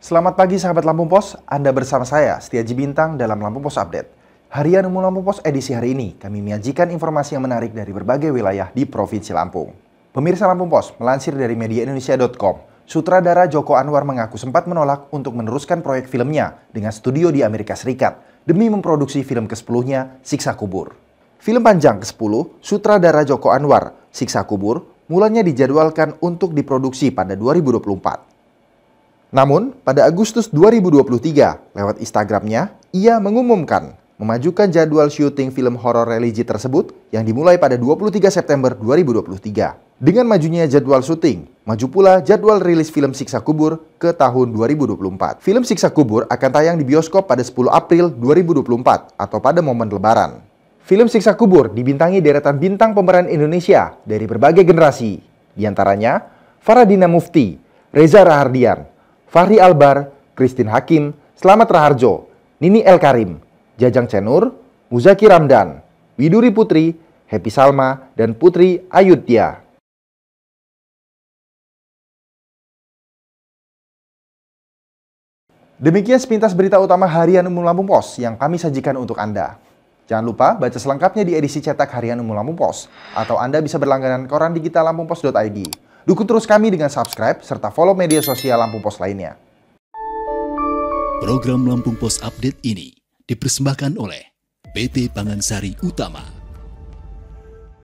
Selamat pagi sahabat Lampung Pos, Anda bersama saya Setiaji Bintang dalam Lampung Pos Update. Harian Umum Lampung Pos edisi hari ini, kami menyajikan informasi yang menarik dari berbagai wilayah di Provinsi Lampung. Pemirsa Lampung Pos, melansir dari mediaindonesia.com, sutradara Joko Anwar mengaku sempat menolak untuk meneruskan proyek filmnya dengan studio di Amerika Serikat demi memproduksi film ke-10-nya, Siksa Kubur. Film panjang ke-10, sutradara Joko Anwar, Siksa Kubur, mulanya dijadwalkan untuk diproduksi pada 2024. Namun, pada Agustus 2023, lewat Instagramnya, ia mengumumkan memajukan jadwal syuting film horor religi tersebut yang dimulai pada 23 September 2023. Dengan majunya jadwal syuting, maju pula jadwal rilis film Siksa Kubur ke tahun 2024. Film Siksa Kubur akan tayang di bioskop pada 10 April 2024 atau pada momen lebaran. Film Siksa Kubur dibintangi deretan bintang pemeran Indonesia dari berbagai generasi, diantaranya Faradina Mufti, Reza Rahardian, Fahri Albar, Christine Hakim, Selamat Raharjo, Nini El Karim, Jajang Cenur, Muzaki Ramdan, Widuri Putri, Happy Salma, dan Putri Ayutia. Demikian sepintas berita utama harian Umum Lampung Pos yang kami sajikan untuk Anda. Jangan lupa baca selengkapnya di edisi cetak harian Umum Lampung Pos, atau Anda bisa berlangganan koran digital lampungpos.id. Dukung terus kami dengan subscribe serta follow media sosial Lampung Pos lainnya. Program Lampung Pos Update ini dipersembahkan oleh PT Pangansari Utama.